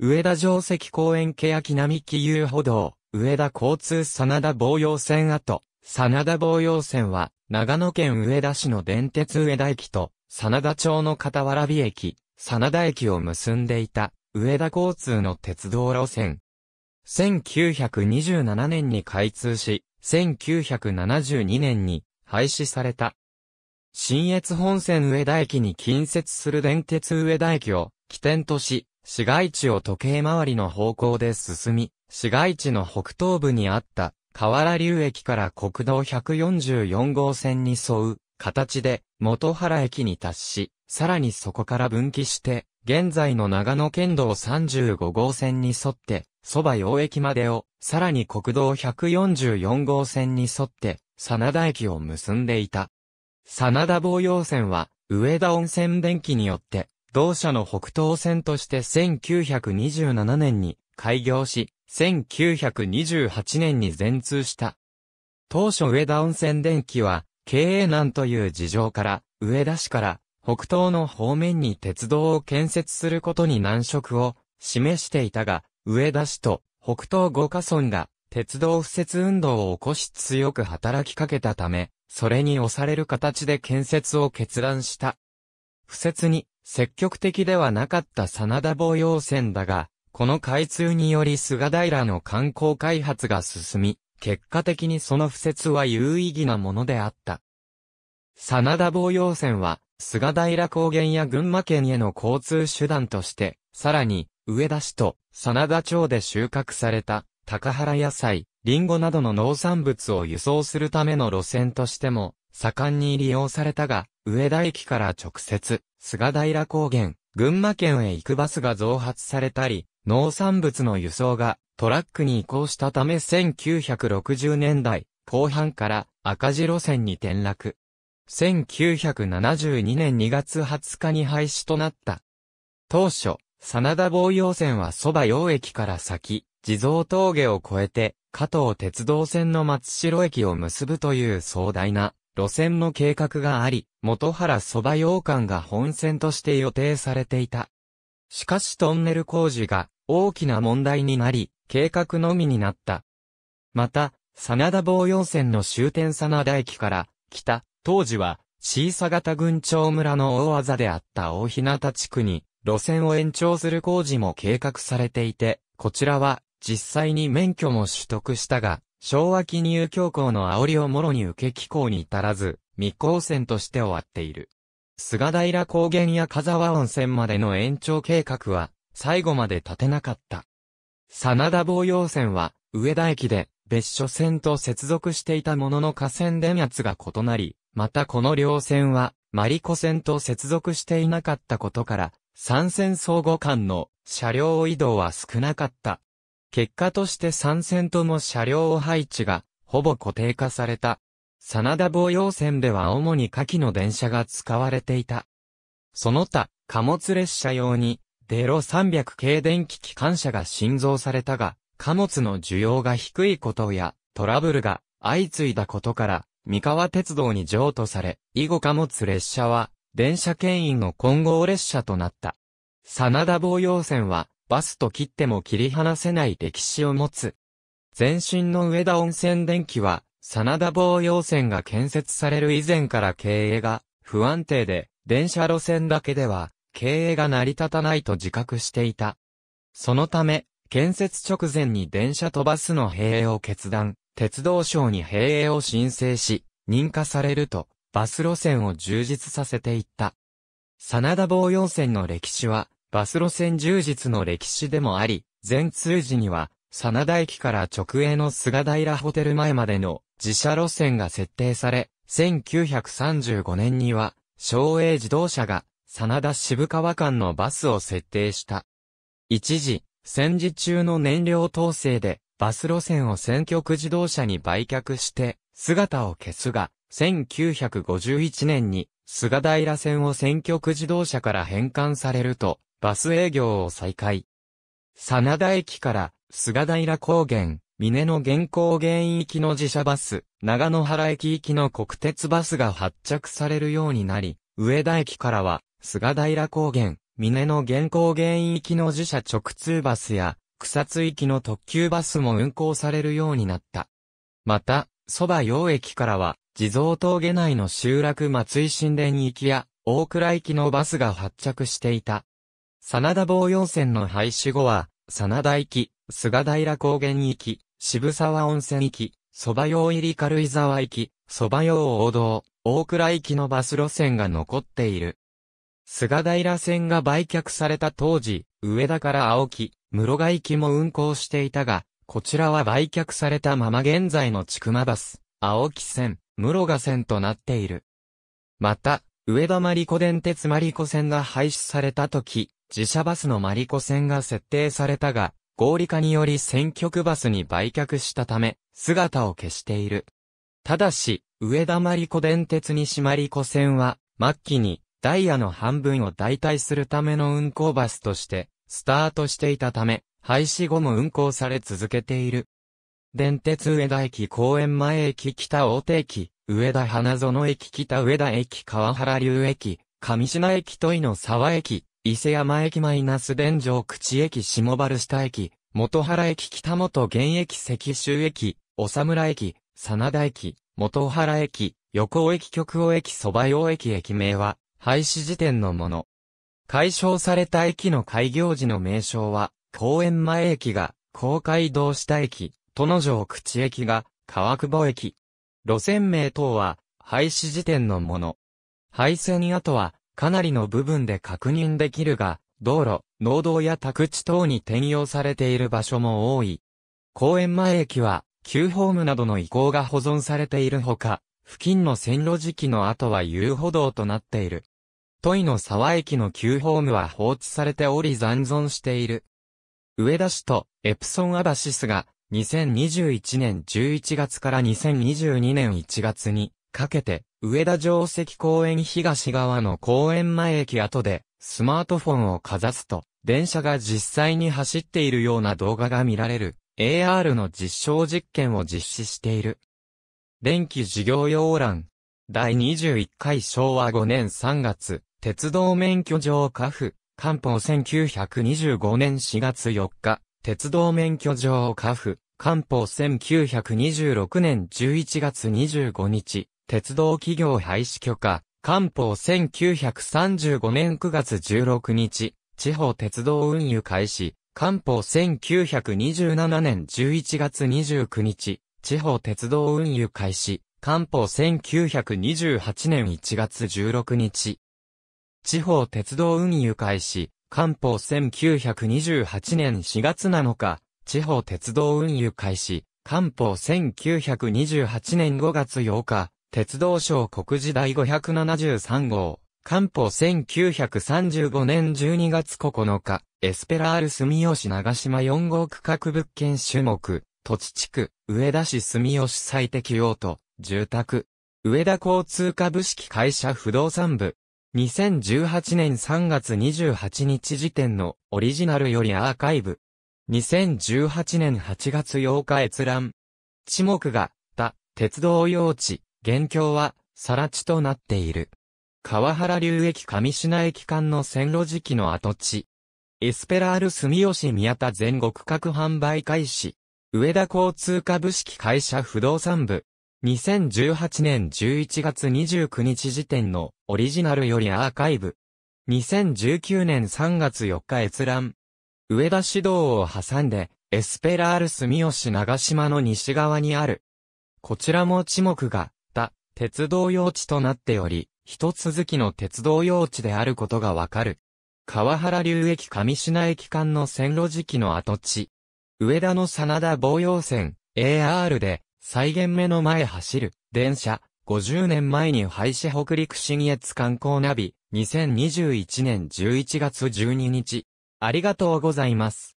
上田城跡公園欅並木遊歩道、上田交通真田防洋線跡、真田防洋線は、長野県上田市の電鉄上田駅と、真田町の片び駅、真田駅を結んでいた、上田交通の鉄道路線。1927年に開通し、1972年に廃止された。新越本線上田駅に近接する電鉄上田駅を起点とし、市街地を時計回りの方向で進み、市街地の北東部にあった、河原流駅から国道144号線に沿う、形で、元原駅に達し、さらにそこから分岐して、現在の長野県道35号線に沿って、蕎麦洋駅までを、さらに国道144号線に沿って、真田駅を結んでいた。真田防洋線は、上田温泉電気によって、同社の北東線として1927年に開業し、1928年に全通した。当初上田温泉電機は、経営難という事情から、上田市から北東の方面に鉄道を建設することに難色を示していたが、上田市と北東五家村が鉄道敷設運動を起こし強く働きかけたため、それに押される形で建設を決断した。不設に積極的ではなかった真田防用線だが、この開通により菅平の観光開発が進み、結果的にその付設は有意義なものであった。真田防用線は、菅平高原や群馬県への交通手段として、さらに、上田市と真田町で収穫された、高原野菜、リンゴなどの農産物を輸送するための路線としても、盛んに利用されたが、上田駅から直接、菅平高原、群馬県へ行くバスが増発されたり、農産物の輸送がトラックに移行したため1960年代後半から赤字路線に転落。1972年2月20日に廃止となった。当初、真田防洋線は蕎麦洋駅から先、地蔵峠を越えて、加藤鉄道線の松代駅を結ぶという壮大な路線の計画があり、元原蕎麦洋館が本線として予定されていた。しかしトンネル工事が大きな問題になり、計画のみになった。また、真田防洋線の終点真田駅から北、当時は小さ型群長村の大技であった大日向地区に路線を延長する工事も計画されていて、こちらは実際に免許も取得したが、昭和記入教皇の煽りをもろに受け機構に至らず、未公線として終わっている。菅平高原や風沢温泉までの延長計画は、最後まで立てなかった。真田防洋線は、上田駅で、別所線と接続していたものの河川電圧が異なり、またこの両線は、マリコ線と接続していなかったことから、三線相互間の車両移動は少なかった。結果として3線とも車両配置が、ほぼ固定化された。真田防用線では主に下記の電車が使われていた。その他、貨物列車用に、デロ300系電気機関車が新造されたが、貨物の需要が低いことや、トラブルが相次いだことから、三河鉄道に譲渡され、以後貨物列車は、電車牽引の混合列車となった。真田防用線は、バスと切っても切り離せない歴史を持つ。前身の上田温泉電気は、真田防用線が建設される以前から経営が不安定で、電車路線だけでは経営が成り立たないと自覚していた。そのため、建設直前に電車とバスの閉営を決断、鉄道省に閉営を申請し、認可されると、バス路線を充実させていった。真田防用線の歴史は、バス路線充実の歴史でもあり、全通時には、真田駅から直営の菅平ホテル前までの自社路線が設定され、1935年には、省営自動車が、真田渋川間のバスを設定した。一時、戦時中の燃料統制で、バス路線を選挙区自動車に売却して、姿を消すが、1951年に、菅平線を選挙区自動車から返還されると、バス営業を再開。真田駅から菅平高原、峰の原稿原きの自社バス、長野原駅行きの国鉄バスが発着されるようになり、上田駅からは菅平高原、峰の原稿原きの自社直通バスや草津行きの特急バスも運行されるようになった。また、蕎麦洋駅からは地蔵峠内の集落松井神殿行きや大倉行きのバスが発着していた。真田防温泉の廃止後は、真田駅、菅平高原行き、渋沢温泉行き、蕎麦用入り軽井沢行き、蕎麦用王道、大倉行きのバス路線が残っている。菅平線が売却された当時、上田から青木、室賀行きも運行していたが、こちらは売却されたまま現在の千曲バス、青木線、室賀線となっている。また、上田マリコ電鉄マリコ線が廃止された時、自社バスのマリコ線が設定されたが、合理化により選挙区バスに売却したため、姿を消している。ただし、上田マリコ電鉄西マリコ線は、末期にダイヤの半分を代替するための運行バスとして、スタートしていたため、廃止後も運行され続けている。電鉄上田駅公園前駅北大手駅、上田花園駅北上田駅川原流駅、上品駅問の沢駅、伊勢山駅マイナス電城口駅下原下駅、元原駅北本現駅石州駅、お村駅、真田駅、元原駅、横尾駅局尾駅蕎麦用駅駅名は、廃止時点のもの。解消された駅の開業時の名称は、公園前駅が、公会堂下駅、の城口駅が、川久保駅。路線名等は、廃止時点のもの。廃線跡は、かなりの部分で確認できるが、道路、農道や宅地等に転用されている場所も多い。公園前駅は、旧ホームなどの遺構が保存されているほか、付近の線路時期の後は遊歩道となっている。都井の沢駅の旧ホームは放置されており残存している。上田市とエプソンアバシスが2021年11月から2022年1月にかけて上田城跡公園東側の公園前駅跡で、スマートフォンをかざすと、電車が実際に走っているような動画が見られる、AR の実証実験を実施している。電気事業要欄第21回昭和5年3月、鉄道免許上カフ官報1925年4月4日、鉄道免許上カフ官報1926年11月25日、鉄道企業廃止許可、官報1935年9月16日、地方鉄道運輸開始、官報1927年11月29日、地方鉄道運輸開始、官報1928年1月16日。地方鉄道運輸開始、官報1928年4月7日、地方鉄道運輸開始、官報1928年5月8日、鉄道省国時第573号、官報1935年12月9日、エスペラール住吉長島4号区画物件種目、土地地区、上田市住吉最適用途、住宅、上田交通株式会社不動産部、2018年3月28日時点のオリジナルよりアーカイブ、2018年8月8日閲覧、地目が、た、鉄道用地、現況は、更地となっている。川原流駅上品駅間の線路時期の跡地。エスペラール住吉宮田全国各販売開始。上田交通株式会社不動産部。2018年11月29日時点のオリジナルよりアーカイブ。2019年3月4日閲覧。上田市道を挟んで、エスペラール住吉長島の西側にある。こちらも地目が、鉄道用地となっており、一続きの鉄道用地であることがわかる。川原流駅上品駅間の線路時期の跡地。上田の真田防洋線、AR で、再現目の前走る、電車、50年前に廃止北陸新越観光ナビ、2021年11月12日。ありがとうございます。